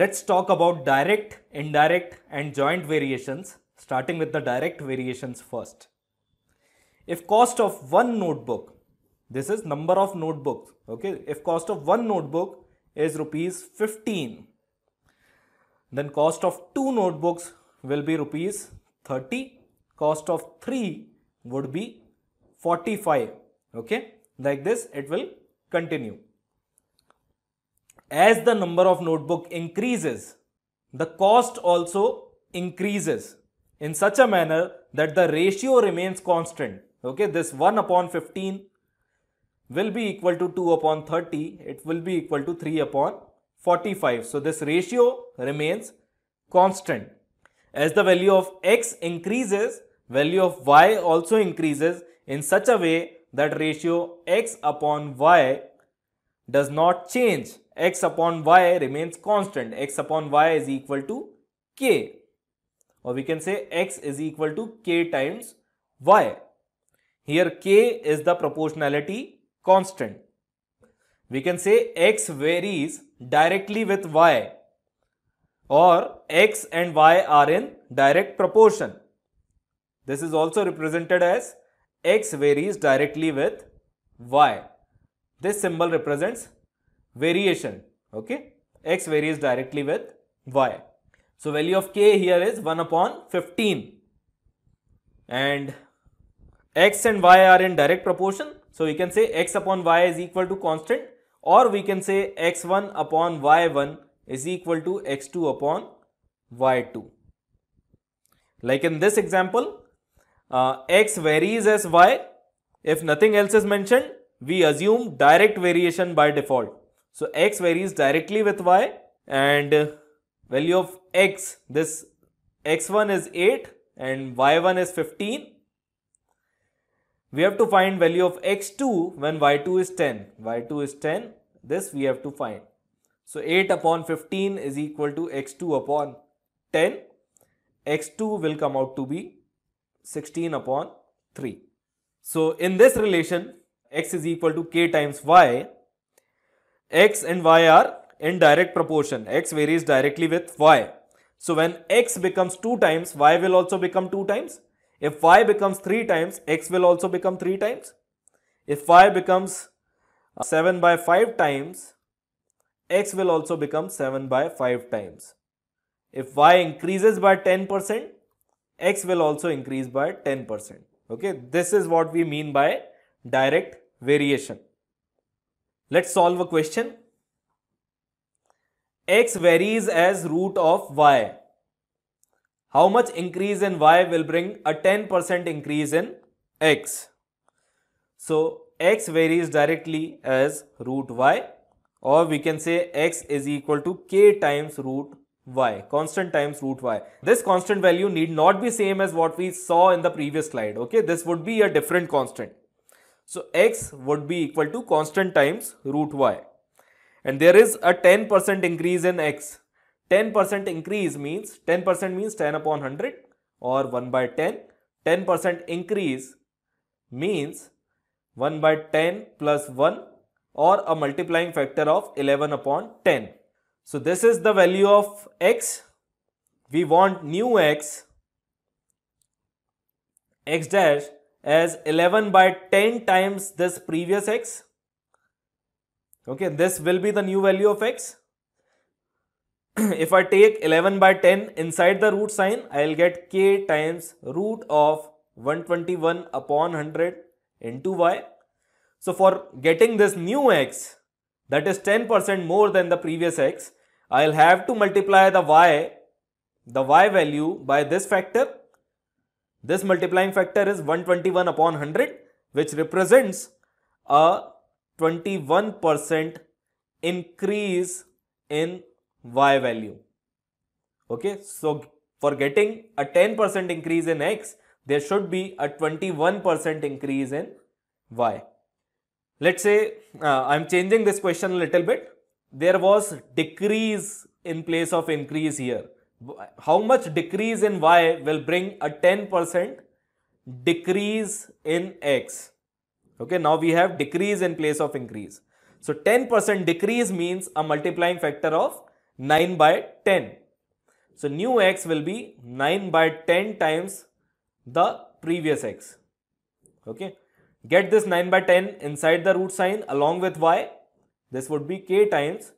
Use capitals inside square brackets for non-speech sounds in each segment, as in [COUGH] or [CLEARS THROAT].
Let's talk about direct, indirect and joint variations, starting with the direct variations first. If cost of one notebook, this is number of notebooks, okay? If cost of one notebook is rupees 15, then cost of two notebooks will be rupees 30, cost of three would be 45, okay? Like this, it will continue as the number of notebook increases, the cost also increases in such a manner that the ratio remains constant. Okay, this 1 upon 15 will be equal to 2 upon 30. It will be equal to 3 upon 45. So, this ratio remains constant. As the value of x increases, value of y also increases in such a way that ratio x upon y does not change x upon y remains constant. x upon y is equal to k or we can say x is equal to k times y. Here k is the proportionality constant. We can say x varies directly with y or x and y are in direct proportion. This is also represented as x varies directly with y. This symbol represents variation. Okay, x varies directly with y. So value of k here is 1 upon 15 and x and y are in direct proportion. So we can say x upon y is equal to constant or we can say x1 upon y1 is equal to x2 upon y2. Like in this example, uh, x varies as y. If nothing else is mentioned, we assume direct variation by default. So x varies directly with y and value of x, this x1 is 8 and y1 is 15. We have to find value of x2 when y2 is 10. y2 is 10, this we have to find. So 8 upon 15 is equal to x2 upon 10. x2 will come out to be 16 upon 3. So in this relation, x is equal to k times y x and y are in direct proportion. x varies directly with y. So when x becomes 2 times, y will also become 2 times. If y becomes 3 times, x will also become 3 times. If y becomes uh, 7 by 5 times, x will also become 7 by 5 times. If y increases by 10%, x will also increase by 10%. Okay, this is what we mean by direct variation. Let's solve a question. x varies as root of y. How much increase in y will bring a 10% increase in x? So, x varies directly as root y or we can say x is equal to k times root y, constant times root y. This constant value need not be same as what we saw in the previous slide. Okay, this would be a different constant. So x would be equal to constant times root y. And there is a 10% increase in x. 10% increase means 10% means 10 upon 100 or 1 by 10. 10% increase means 1 by 10 plus 1 or a multiplying factor of 11 upon 10. So this is the value of x. We want new x, x dash as 11 by 10 times this previous x. Okay, this will be the new value of x. [CLEARS THROAT] if I take 11 by 10 inside the root sign, I will get k times root of 121 upon 100 into y. So for getting this new x, that is 10% more than the previous x, I will have to multiply the y, the y value by this factor this multiplying factor is 121 upon 100 which represents a 21% increase in y value. Okay, so for getting a 10% increase in x, there should be a 21% increase in y. Let's say uh, I'm changing this question a little bit. There was decrease in place of increase here how much decrease in y will bring a 10% decrease in x. Okay, now we have decrease in place of increase. So 10% decrease means a multiplying factor of 9 by 10. So new x will be 9 by 10 times the previous x. Okay, get this 9 by 10 inside the root sign along with y. This would be k times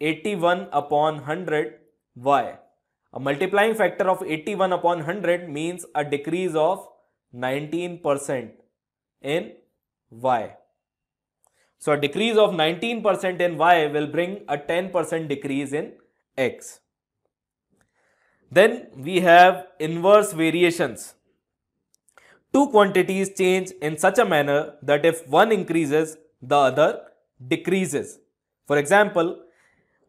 81 upon 100 y a multiplying factor of 81 upon 100 means a decrease of 19% in Y. So a decrease of 19% in Y will bring a 10% decrease in X. Then we have inverse variations. Two quantities change in such a manner that if one increases, the other decreases. For example,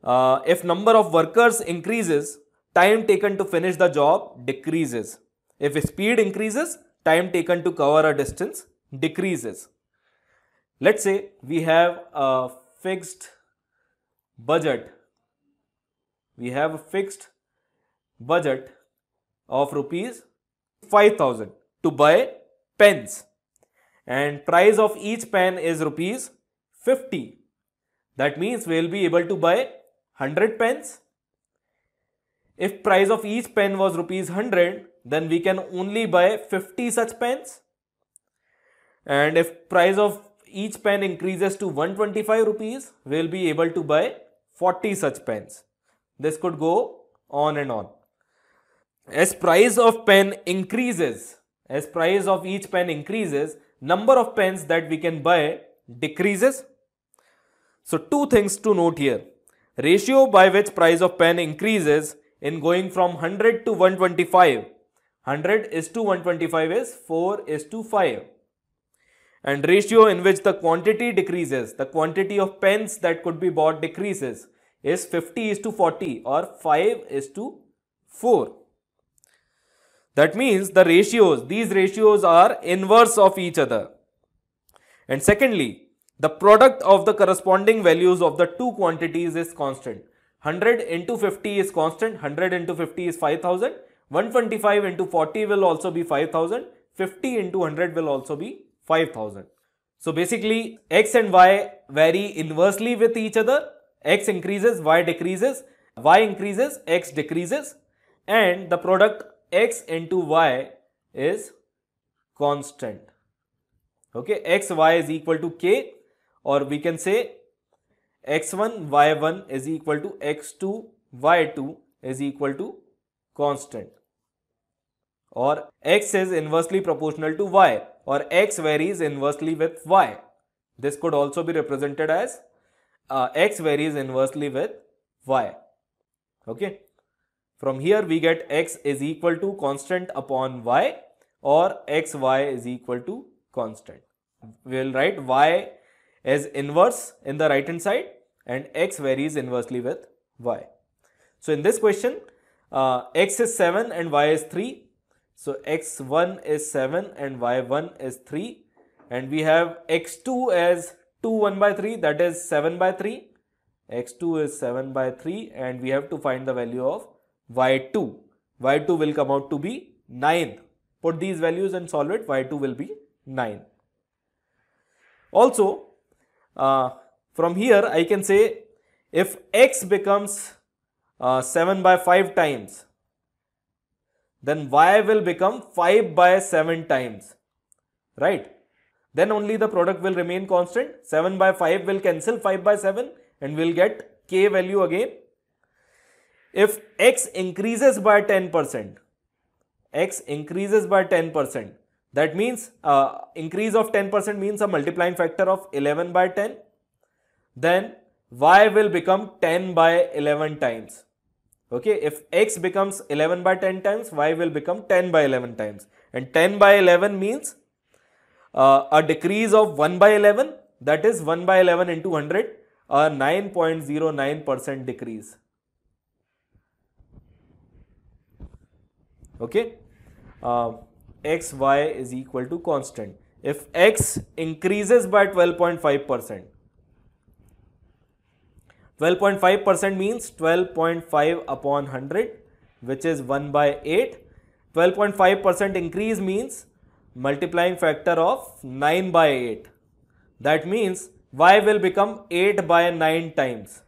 uh, if number of workers increases, time taken to finish the job decreases. If speed increases, time taken to cover a distance decreases. Let's say we have a fixed budget. We have a fixed budget of rupees 5000 to buy pens and price of each pen is rupees 50. That means we will be able to buy 100 pens if price of each pen was rupees 100, then we can only buy 50 such pens. And if price of each pen increases to 125 rupees, we'll be able to buy 40 such pens. This could go on and on. As price of pen increases, as price of each pen increases, number of pens that we can buy decreases. So two things to note here. Ratio by which price of pen increases in going from 100 to 125. 100 is to 125 is 4 is to 5. And ratio in which the quantity decreases, the quantity of pens that could be bought decreases is 50 is to 40 or 5 is to 4. That means the ratios, these ratios are inverse of each other. And secondly, the product of the corresponding values of the two quantities is constant. 100 into 50 is constant, 100 into 50 is 5000, 125 into 40 will also be 5000, 50 into 100 will also be 5000. So basically x and y vary inversely with each other, x increases, y decreases, y increases, x decreases and the product x into y is constant. Okay, x, y is equal to k or we can say x1 y1 is equal to x2 y2 is equal to constant or x is inversely proportional to y or x varies inversely with y. This could also be represented as uh, x varies inversely with y. Okay. From here we get x is equal to constant upon y or xy is equal to constant. We will write y as inverse in the right hand side and x varies inversely with y. So in this question, uh, x is 7 and y is 3. So x1 is 7 and y1 is 3 and we have x2 as 2 1 by 3 that is 7 by 3. x2 is 7 by 3 and we have to find the value of y2. y2 will come out to be 9. Put these values and solve it y2 will be 9. Also, uh, from here, I can say if x becomes uh, 7 by 5 times, then y will become 5 by 7 times, right? Then only the product will remain constant. 7 by 5 will cancel 5 by 7 and we'll get k value again. If x increases by 10%, x increases by 10%, that means uh, increase of 10% means a multiplying factor of 11 by 10 then y will become 10 by 11 times. Okay, if x becomes 11 by 10 times, y will become 10 by 11 times. And 10 by 11 means uh, a decrease of 1 by 11, that is 1 by 11 into 100, a 9.09% decrease. Okay, uh, x, y is equal to constant. If x increases by 12.5%, 12.5% means 12.5 upon 100 which is 1 by 8. 12.5% increase means multiplying factor of 9 by 8. That means y will become 8 by 9 times.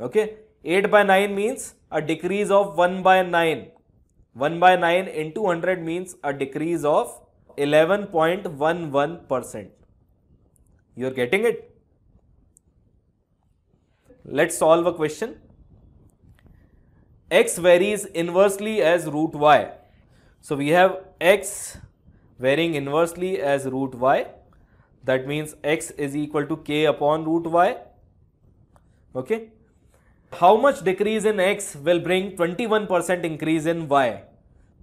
Okay. 8 by 9 means a decrease of 1 by 9. 1 by 9 into 100 means a decrease of 11.11%. You are getting it? Let's solve a question. x varies inversely as root y. So we have x varying inversely as root y. That means x is equal to k upon root y. Okay. How much decrease in x will bring 21% increase in y?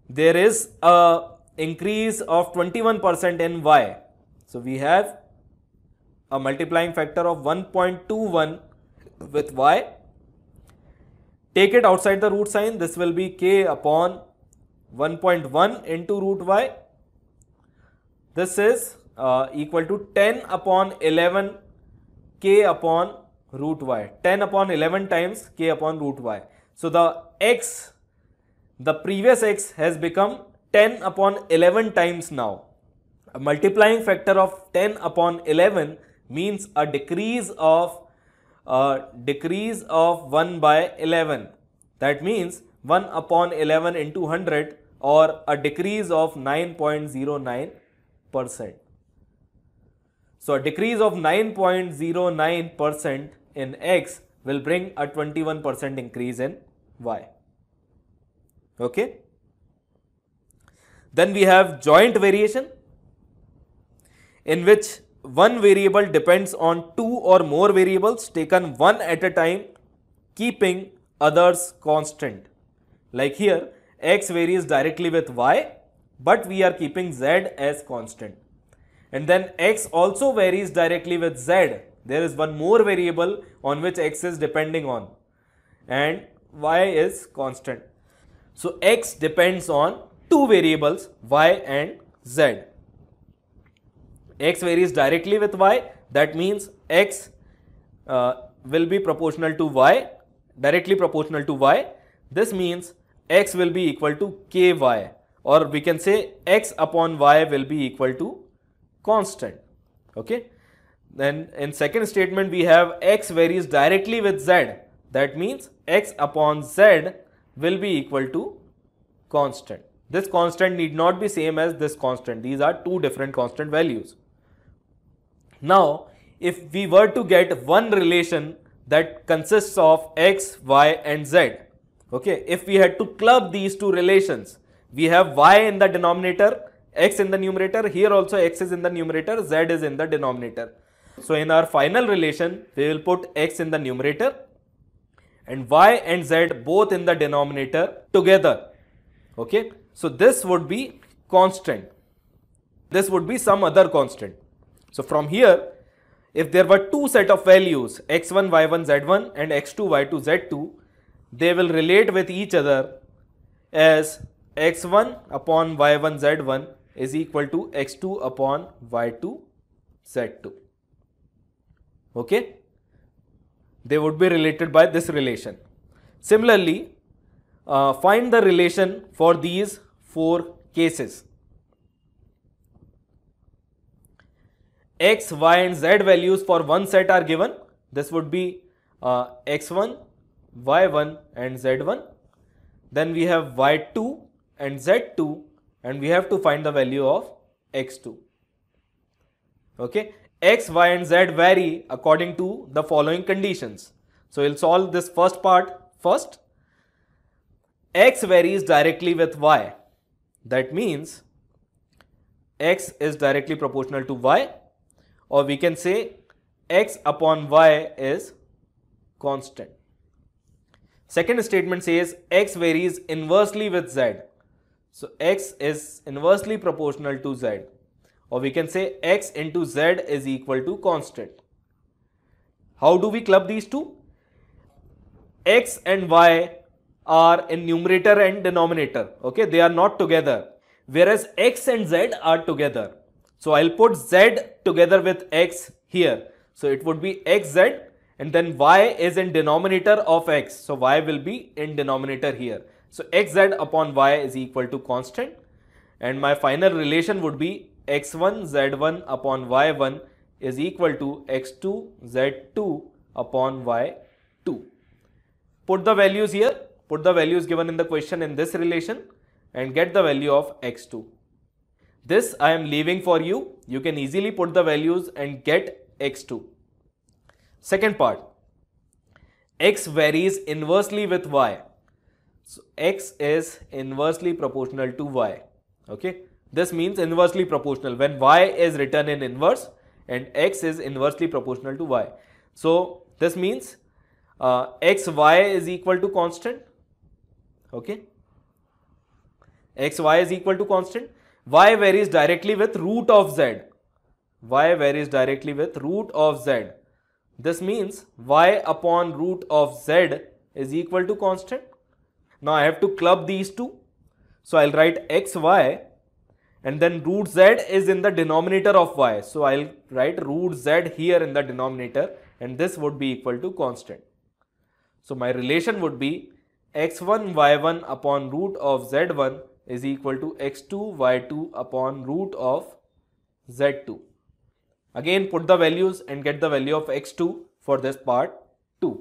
There is a increase of 21% in y. So we have a multiplying factor of 1.21 with y. Take it outside the root sign. This will be k upon 1.1 into root y. This is uh, equal to 10 upon 11 k upon root y. 10 upon 11 times k upon root y. So the x, the previous x has become 10 upon 11 times now. A multiplying factor of 10 upon 11 means a decrease of a decrease of 1 by 11. That means 1 upon 11 into 100 or a decrease of 9.09%. So a decrease of 9.09% in x will bring a 21% increase in y. Okay. Then we have joint variation in which one variable depends on two or more variables taken one at a time, keeping others constant. Like here, x varies directly with y, but we are keeping z as constant. And then x also varies directly with z. There is one more variable on which x is depending on and y is constant. So x depends on two variables y and z x varies directly with y that means x uh, will be proportional to y directly proportional to y this means x will be equal to ky or we can say x upon y will be equal to constant okay then in second statement we have x varies directly with z that means x upon z will be equal to constant this constant need not be same as this constant these are two different constant values now, if we were to get one relation that consists of x, y and z, okay, if we had to club these two relations, we have y in the denominator, x in the numerator, here also x is in the numerator, z is in the denominator. So, in our final relation, we will put x in the numerator and y and z both in the denominator together, okay. So, this would be constant, this would be some other constant. So from here, if there were two set of values x1, y1, z1 and x2, y2, z2, they will relate with each other as x1 upon y1, z1 is equal to x2 upon y2, z2. Okay? They would be related by this relation. Similarly, uh, find the relation for these four cases. x, y and z values for one set are given, this would be uh, x1, y1 and z1. Then we have y2 and z2 and we have to find the value of x2. Okay, x, y and z vary according to the following conditions. So, we'll solve this first part first. x varies directly with y. That means x is directly proportional to y or we can say x upon y is constant. Second statement says x varies inversely with z. So x is inversely proportional to z or we can say x into z is equal to constant. How do we club these two? x and y are in numerator and denominator. Okay, they are not together. Whereas x and z are together. So I'll put z together with x here. So it would be xz and then y is in denominator of x. So y will be in denominator here. So xz upon y is equal to constant and my final relation would be x1 z1 upon y1 is equal to x2 z2 upon y2. Put the values here, put the values given in the question in this relation and get the value of x2. This I am leaving for you. You can easily put the values and get x2. Second part, x varies inversely with y. So x is inversely proportional to y. Okay, this means inversely proportional when y is written in inverse and x is inversely proportional to y. So this means uh, xy is equal to constant. Okay, xy is equal to constant y varies directly with root of z. y varies directly with root of z. This means y upon root of z is equal to constant. Now I have to club these two. So I'll write xy and then root z is in the denominator of y. So I'll write root z here in the denominator and this would be equal to constant. So my relation would be x1 y1 upon root of z1 is equal to x2 y2 upon root of z2. Again put the values and get the value of x2 for this part 2.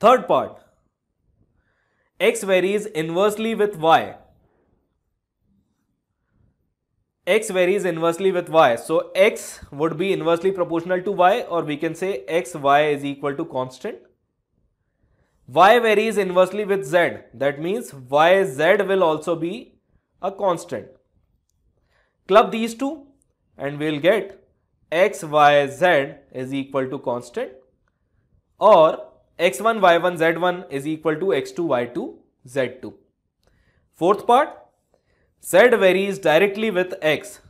Third part, x varies inversely with y. x varies inversely with y. So x would be inversely proportional to y or we can say xy is equal to constant y varies inversely with z. That means yz will also be a constant. Club these two and we'll get x, y, z is equal to constant or x1, y1, z1 is equal to x2, y2, z2. Fourth part, z varies directly with x.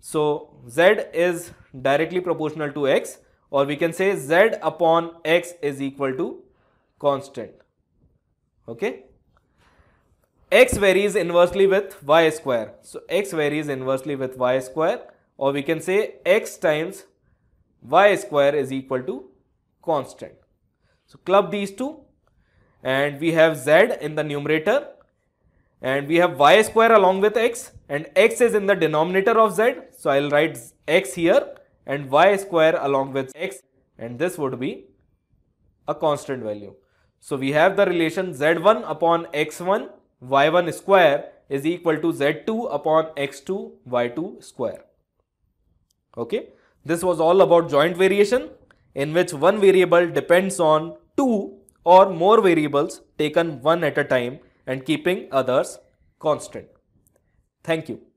So, z is directly proportional to x or we can say z upon x is equal to constant. Okay. X varies inversely with y square. So x varies inversely with y square or we can say x times y square is equal to constant. So club these two and we have z in the numerator and we have y square along with x and x is in the denominator of z. So I'll write x here and y square along with x and this would be a constant value. So we have the relation z1 upon x1 y1 square is equal to z2 upon x2 y2 square. Okay. This was all about joint variation in which one variable depends on two or more variables taken one at a time and keeping others constant. Thank you.